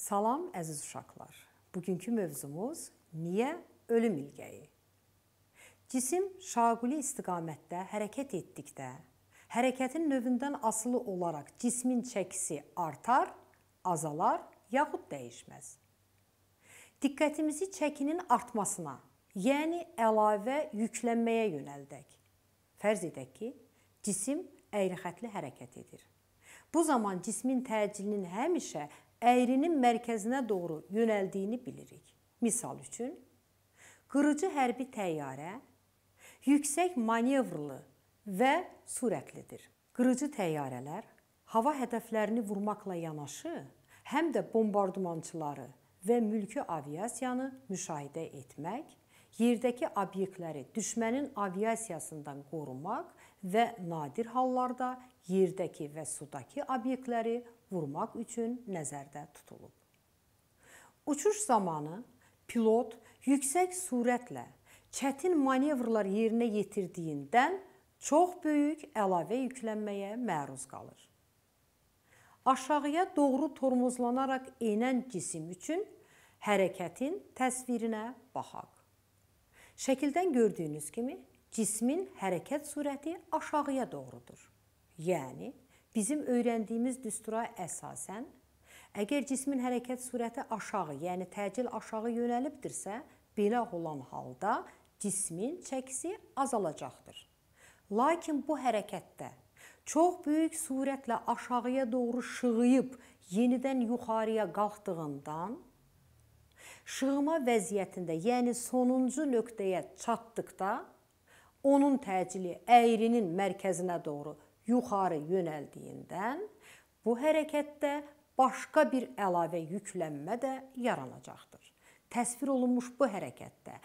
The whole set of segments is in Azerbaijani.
Salam əziz uşaqlar. Bugünkü mövzumuz niyə ölüm ilgəyi? Cisim şaquli istiqamətdə hərəkət etdikdə, hərəkətin növündən asılı olaraq cismin çəkisi artar, azalar yaxud dəyişməz. Diqqətimizi çəkinin artmasına, yəni əlavə yüklənməyə yönəldək. Fərz edək ki, cisim əyrixətli hərəkət edir. Bu zaman cismin təcilinin həmişə əyrinin mərkəzinə doğru yönəldiyini bilirik. Misal üçün, qırıcı hərbi təyyarə yüksək manevrlı və sürətlidir. Qırıcı təyyarələr hava hədəflərini vurmaqla yanaşı, həm də bombardımançıları və mülki aviasiyanı müşahidə etmək yerdəki obyektləri düşmənin aviasiyasından qorumaq və nadir hallarda yerdəki və sudakı obyektləri vurmaq üçün nəzərdə tutulub. Uçuş zamanı pilot yüksək sürətlə çətin manevrlar yerinə yetirdiyindən çox böyük əlavə yüklənməyə məruz qalır. Aşağıya doğru tormozlanaraq enən cisim üçün hərəkətin təsvirinə baxaq. Şəkildən gördüyünüz kimi cismin hərəkət sürəti aşağıya doğrudur. Yəni bizim öyrəndiyimiz düstura əsasən əgər cismin hərəkət sürəti aşağı, yəni təcil aşağı yönəlibdirsə, belə olan halda cismin çəkisi azalacaqdır. Lakin bu hərəkətdə çox böyük sürətlə aşağıya doğru şığıyıb yenidən yuxarıya qalxdığından Şığma vəziyyətində, yəni sonuncu nöqtəyə çatdıqda onun təcili əyrinin mərkəzinə doğru yuxarı yönəldiyindən bu hərəkətdə başqa bir əlavə yüklənmə də yaranacaqdır. Təsvir olunmuş bu hərəkətdə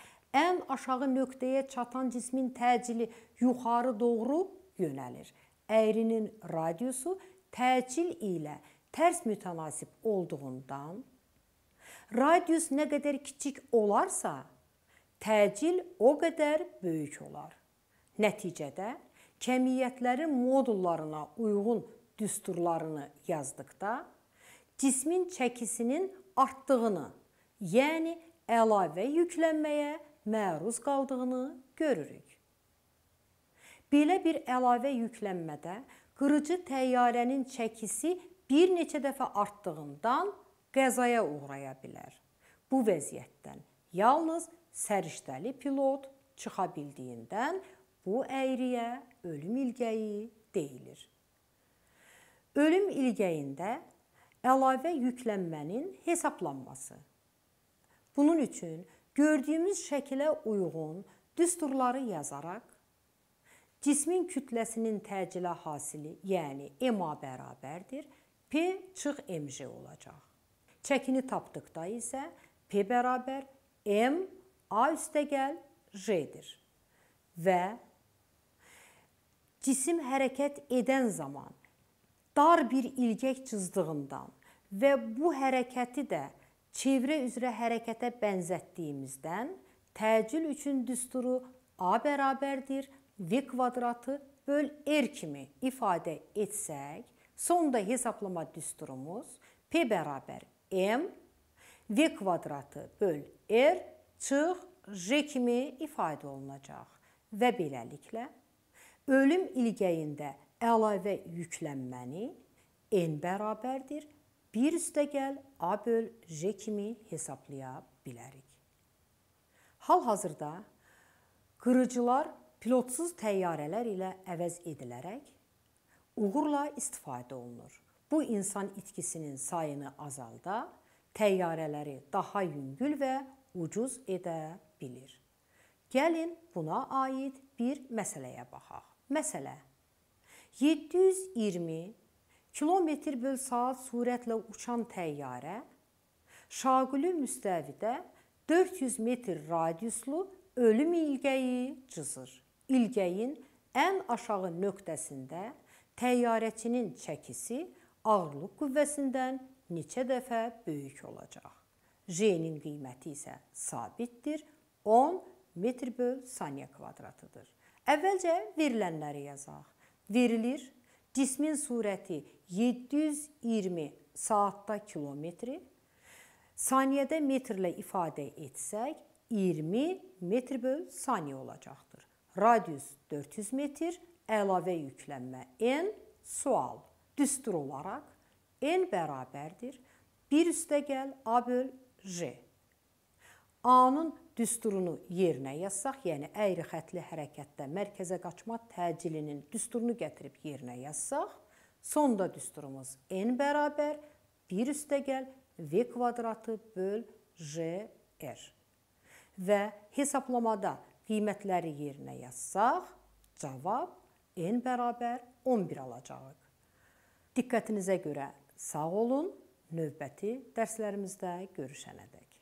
ən aşağı nöqtəyə çatan cismin təcili yuxarı doğru yönəlir. Əyrinin radiusu təcil ilə tərs mütənasib olduğundan Radius nə qədər kiçik olarsa, təcil o qədər böyük olar. Nəticədə kəmiyyətlərin modullarına uyğun düsturlarını yazdıqda cismin çəkisinin artdığını, yəni əlavə yüklənməyə məruz qaldığını görürük. Belə bir əlavə yüklənmədə qırıcı təyyarənin çəkisi bir neçə dəfə artdığından qəzaya uğraya bilər. Bu vəziyyətdən yalnız səriştəli pilot çıxa bildiyindən bu əyriyə ölüm ilgəyi deyilir. Ölüm ilgəyində əlavə yüklənmənin hesablanması. Bunun üçün gördüyümüz şəkilə uyğun düsturları yazaraq cismin kütləsinin təcili hasili, yəni MA bərabərdir, P çıx MJ olacaq. Çəkini tapdıqda isə P bərabər M A üstəgəl J-dir. Və cisim hərəkət edən zaman dar bir ilgək cızdığından və bu hərəkəti də çevrə üzrə hərəkətə bənzətdiyimizdən təcil üçün düsturu A bərabərdir V kvadratı böl R kimi ifadə etsək, sonda hesablama düsturumuz P bərabər m v kvadratı böl r çıx j kimi ifadə olunacaq və beləliklə ölüm ilgəyində əlavə yüklənməni n bərabərdir 1 üstəgəl a böl j kimi hesablaya bilərik. Hal-hazırda qırıcılar pilotsuz təyyarələr ilə əvəz edilərək uğurla istifadə olunur bu insan itkisinin sayını azalda, təyyarələri daha yüngül və ucuz edə bilir. Gəlin buna aid bir məsələyə baxaq. Məsələ 720 km/saat sürətlə uçan təyyarə şaquli müstəvidə 400 metr radiuslu ölüm ilgəyi cızır. İlgəyin ən aşağı nöqtəsində təyyarəçinin çəkisi ağırlıq qüvvəsindən neçə dəfə böyük olacaq. J-nin qiyməti isə sabitdir. 10 m/saniyə kvadratıdır. Əvvəlcə verilənləri yazaq. Verilir cismin sürəti 720 saatda kilometri, saniyədə metrlə ifadə etsək 20 m/saniyə olacaqdır. Radius 400 metr, əlavə yüklənmə n sual düstur olaraq n bərabərdir 1 üstə gəl a böl j. A-nın düsturunu yerinə yazsaq, yəni əyri xətli hərəkətdə mərkəzə qaçma təcilinin düsturunu gətirib yerinə yazsaq, sonda düsturumuz n bərabər 1 üstə gəl v kvadratı böl j r. Və hesablamada qiymətləri yerinə yazsaq, cavab n bərabər 11 alacağıq. Diqqətinizə görə sağ olun. Növbəti dərslərimizdə görüşənədək.